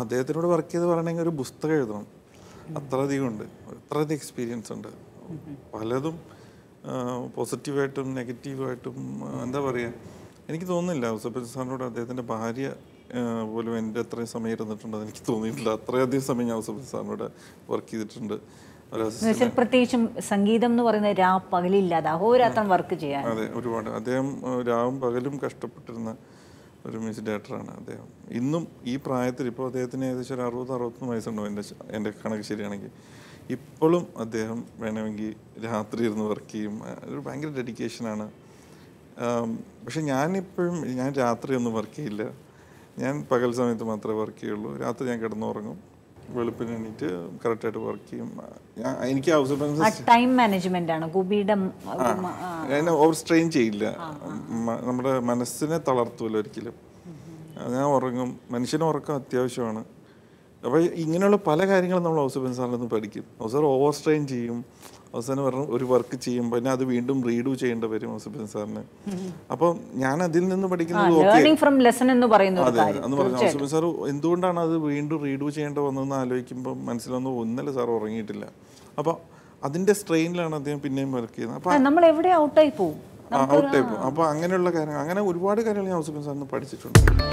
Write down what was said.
അദ്ദേഹത്തിനോട് വർക്ക് ചെയ്ത് പറയണമെങ്കിൽ ഒരു പുസ്തകം എഴുതണം അത്രയധികം ഉണ്ട് അത്രയധികം എക്സ്പീരിയൻസ് ഉണ്ട് പലതും പോസിറ്റീവായിട്ടും നെഗറ്റീവായിട്ടും എന്താ പറയുക എനിക്ക് തോന്നുന്നില്ല ഔസഫ് സാറിനോട് അദ്ദേഹത്തിൻ്റെ ഭാര്യ പോലും എൻ്റെ അത്രയും സമയം ഇരുന്നിട്ടുണ്ട് എനിക്ക് തോന്നിയിട്ടില്ല അത്രയധികം സമയം ഞാൻ ഔസഫ് സാറിനോട് വർക്ക് ചെയ്തിട്ടുണ്ട് പ്രത്യേകിച്ചും സംഗീതം എന്ന് പറയുന്നത് രാ പകലില്ലാതെ അഹോരാത്രം വർക്ക് ചെയ്യാൻ അതെ ഒരുപാട് അദ്ദേഹം രാവും പകലും കഷ്ടപ്പെട്ടിരുന്ന ഒരു മിസ് ഡയറക്ടറാണ് അദ്ദേഹം ഇന്നും ഈ പ്രായത്തിൽ ഇപ്പോൾ അദ്ദേഹത്തിന് ഏകദേശം ഒരു അറുപത് അറുപത്തൊന്ന് വയസ്സുണ്ടോ എൻ്റെ എൻ്റെ കണക്ക് ശരിയാണെങ്കിൽ ഇപ്പോഴും അദ്ദേഹം വേണമെങ്കിൽ രാത്രി ഇരുന്ന് വർക്ക് ചെയ്യും ഒരു ഭയങ്കര ഡെഡിക്കേഷനാണ് പക്ഷെ ഞാനിപ്പോഴും ഞാൻ രാത്രി ഒന്നും വർക്ക് ചെയ്യില്ല ഞാൻ പകൽ സമയത്ത് മാത്രമേ വർക്ക് ചെയ്യുള്ളൂ രാത്രി ഞാൻ കിടന്നുറങ്ങും വെളുപ്പിന് എണീറ്റ് കറക്റ്റായിട്ട് വർക്ക് ചെയ്യും എനിക്ക് ഹൗസ് ടൈം മാനേജ്മെന്റ് ആണ് ഗോപിയുടെ ഓവർ സ്ട്രെയിൻ ചെയ്യില്ല നമ്മുടെ മനസ്സിനെ തളർത്തൂല ഒരിക്കലും ഞാൻ ഉറങ്ങും മനുഷ്യന് ഉറക്കം അത്യാവശ്യമാണ് അപ്പോൾ ഇങ്ങനെയുള്ള പല കാര്യങ്ങളും നമ്മൾ ഹൗസ് സാറിൽ നിന്ന് പഠിക്കും ഹൗസ് സാർ ഓവർ സ്ട്രെയിൻ ചെയ്യും അവസാനം പറഞ്ഞു ഒരു വർക്ക് ചെയ്യുമ്പോൾ പിന്നെ അത് വീണ്ടും റീഡു ചെയ്യേണ്ട വരും ഹോസപ്പിൻ സാറിന് അപ്പൊ ഞാൻ അതിൽ നിന്ന് പഠിക്കുന്നത് അതെ എന്ന് സാർ എന്തുകൊണ്ടാണ് അത് വീണ്ടും റീഡു ചെയ്യേണ്ട വന്നതെന്ന് ആലോചിക്കുമ്പോൾ മനസ്സിലൊന്നും ഒന്നല്ല സാർ ഉറങ്ങിയിട്ടില്ല അപ്പൊ അതിന്റെ സ്ട്രെയിനിലാണ് അദ്ദേഹം പിന്നെയും വർക്ക് ചെയ്യുന്നത് അപ്പൊ നമ്മൾ എവിടെ ഔട്ടായി പോകും ഔട്ടായി പോകും അപ്പം അങ്ങനെയുള്ള കാര്യങ്ങൾ അങ്ങനെ ഒരുപാട് കാര്യങ്ങൾ ഞാൻ ഹോസപ്പിൻ സാറിന് പഠിച്ചിട്ടുണ്ട്